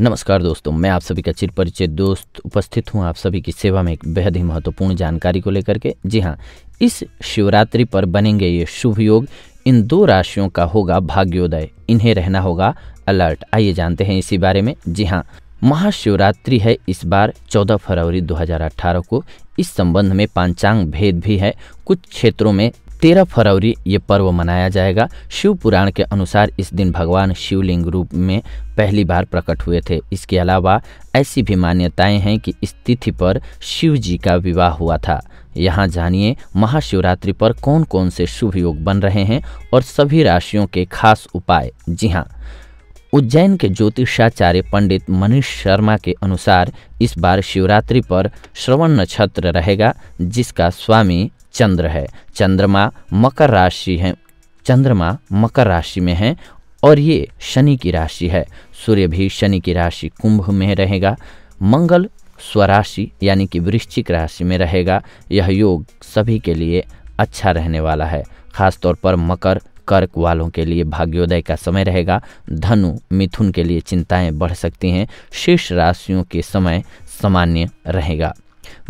नमस्कार दोस्तों मैं आप सभी का चिर दोस्त उपस्थित हूं आप सभी की सेवा में एक बेहद ही महत्वपूर्ण जानकारी को लेकर के जी हाँ इस शिवरात्रि पर बनेंगे ये शुभ योग इन दो राशियों का होगा भाग्योदय इन्हें रहना होगा अलर्ट आइए जानते हैं इसी बारे में जी हाँ महाशिवरात्रि है इस बार 14 फरवरी 2018 को इस संबंध में पांचांग भेद भी है कुछ क्षेत्रों में तेरह फरवरी ये पर्व मनाया जाएगा शिव पुराण के अनुसार इस दिन भगवान शिवलिंग रूप में पहली बार प्रकट हुए थे इसके अलावा ऐसी भी मान्यताएं हैं कि इस तिथि पर शिव जी का विवाह हुआ था यहाँ जानिए महाशिवरात्रि पर कौन कौन से शुभ योग बन रहे हैं और सभी राशियों के खास उपाय जी हाँ उज्जैन के ज्योतिषाचार्य पंडित मनीष शर्मा के अनुसार इस बार शिवरात्रि पर श्रवण नक्षत्र रहेगा जिसका स्वामी चंद्र है चंद्रमा मकर राशि है चंद्रमा मकर राशि में है और ये शनि की राशि है सूर्य भी शनि की राशि कुंभ में रहेगा मंगल स्वराशि यानी कि वृश्चिक राशि में रहेगा यह योग सभी के लिए अच्छा रहने वाला है खासतौर पर मकर कर्क वालों के लिए भाग्योदय का समय रहेगा धनु मिथुन के लिए चिंताएं बढ़ सकती हैं शेष राशियों के समय सामान्य रहेगा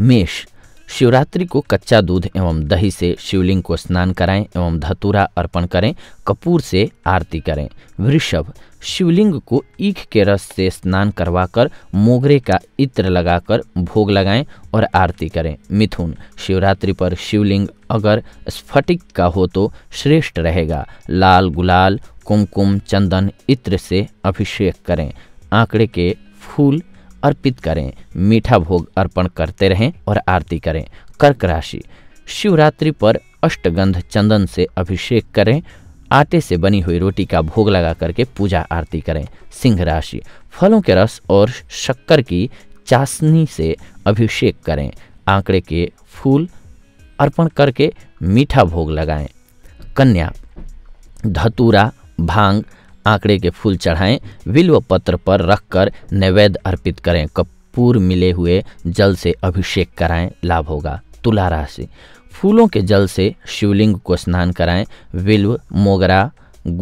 मेष शिवरात्रि को कच्चा दूध एवं दही से शिवलिंग को स्नान कराएं एवं धतूरा अर्पण करें कपूर से आरती करें वृषभ शिवलिंग को ईख के रस से स्नान करवाकर मोगरे का इत्र लगाकर भोग लगाएं और आरती करें मिथुन शिवरात्रि पर शिवलिंग अगर स्फटिक का हो तो श्रेष्ठ रहेगा लाल गुलाल कुमकुम चंदन इत्र से अभिषेक करें आंकड़े के फूल अर्पित करें मीठा भोग अर्पण करते रहें और आरती करें कर्क राशि शिवरात्रि पर अष्टगंध चंदन से अभिषेक करें आटे से बनी हुई रोटी का भोग लगा करके पूजा आरती करें सिंह राशि फलों के रस और शक्कर की चाशनी से अभिषेक करें आंकड़े के फूल अर्पण करके मीठा भोग लगाएं कन्या धतूरा भांग आंकड़े के फूल चढ़ाएं विल्व पत्र पर रखकर नैवेद्य अर्पित करें कपूर मिले हुए जल से अभिषेक कराएं लाभ होगा तुला राशि फूलों के जल से शिवलिंग को स्नान कराएं बिल्व मोगरा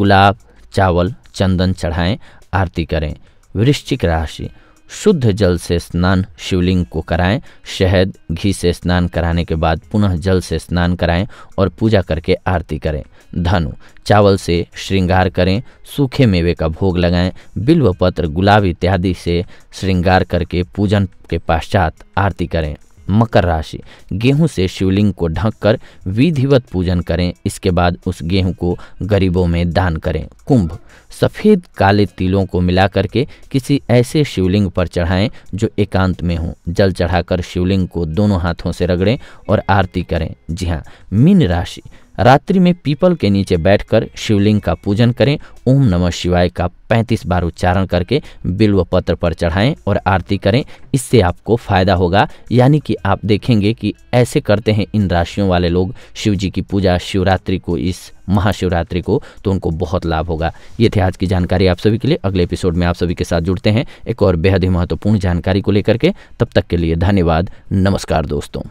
गुलाब चावल चंदन चढ़ाएं आरती करें वृश्चिक राशि शुद्ध जल से स्नान शिवलिंग को कराएं शहद घी से स्नान कराने के बाद पुनः जल से स्नान कराएं और पूजा करके आरती करें धनु चावल से श्रृंगार करें सूखे मेवे का भोग लगाएं बिल्व पत्र गुलाब इत्यादि से श्रृंगार करके पूजन के पश्चात आरती करें मकर राशि गेहूं से शिवलिंग को ढककर विधिवत पूजन करें इसके बाद उस गेहूं को गरीबों में दान करें कुंभ सफ़ेद काले तिलों को मिला के किसी ऐसे शिवलिंग पर चढ़ाएं जो एकांत में हो जल चढ़ाकर शिवलिंग को दोनों हाथों से रगड़ें और आरती करें जी हाँ मीन राशि रात्रि में पीपल के नीचे बैठकर शिवलिंग का पूजन करें ओम नमः शिवाय का 35 बार उच्चारण करके बिल्व पत्र पर चढ़ाएं और आरती करें इससे आपको फायदा होगा यानी कि आप देखेंगे कि ऐसे करते हैं इन राशियों वाले लोग शिव जी की पूजा शिवरात्रि को इस महाशिवरात्रि को तो उनको बहुत लाभ होगा ये थे आज की जानकारी आप सभी के लिए अगले एपिसोड में आप सभी के साथ जुड़ते हैं एक और बेहद ही महत्वपूर्ण जानकारी को लेकर के तब तक के लिए धन्यवाद नमस्कार दोस्तों